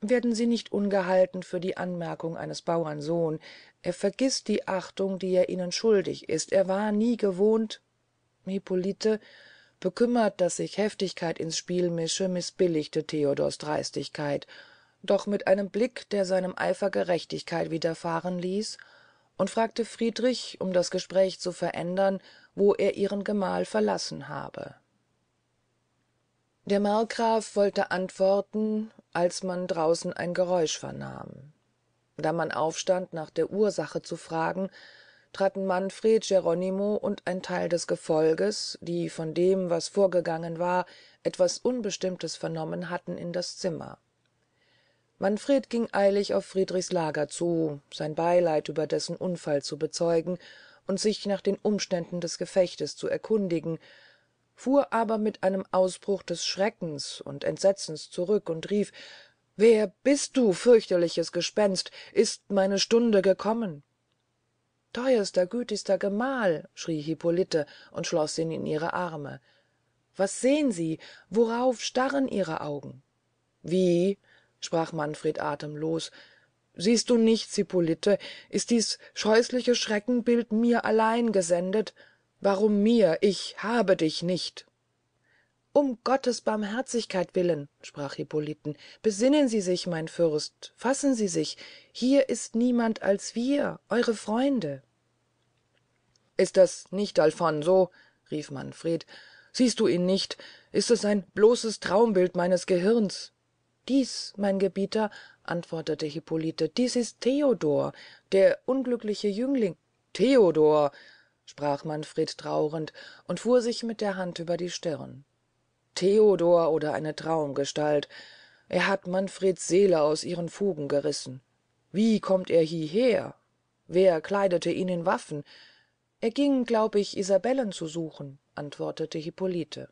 werden sie nicht ungehalten für die anmerkung eines bauernsohn er vergißt die achtung die er ihnen schuldig ist er war nie gewohnt hippolite bekümmert daß sich heftigkeit ins spiel mische mißbilligte theodors dreistigkeit doch mit einem blick der seinem eifer gerechtigkeit widerfahren ließ und fragte friedrich um das gespräch zu verändern wo er ihren gemahl verlassen habe der markgraf wollte antworten als man draußen ein geräusch vernahm da man aufstand nach der Ursache zu fragen traten manfred geronimo und ein theil des gefolges die von dem was vorgegangen war etwas unbestimmtes vernommen hatten in das zimmer manfred ging eilig auf friedrichs lager zu sein beyleid über dessen unfall zu bezeugen und sich nach den umständen des gefechtes zu erkundigen fuhr aber mit einem ausbruch des schreckens und entsetzens zurück und rief wer bist du fürchterliches gespenst ist meine stunde gekommen theuerster gütigster gemahl schrie hippolite und schloß ihn in ihre arme was sehn sie worauf starren ihre augen wie sprach manfred athemlos siehst du nichts hippolite ist dies scheußliche schreckenbild mir allein gesendet warum mir ich habe dich nicht um gottes barmherzigkeit willen sprach Hippoliten, besinnen sie sich mein fürst fassen sie sich hier ist niemand als wir eure freunde ist das nicht alfonso rief manfred siehst du ihn nicht ist es ein bloßes traumbild meines gehirns dies mein gebieter antwortete hippolite dies ist theodor der unglückliche jüngling theodor sprach manfred traurend und fuhr sich mit der hand über die stirn theodor oder eine traumgestalt er hat manfreds seele aus ihren fugen gerissen wie kommt er hieher wer kleidete ihn in waffen er ging glaub ich isabellen zu suchen antwortete hippolite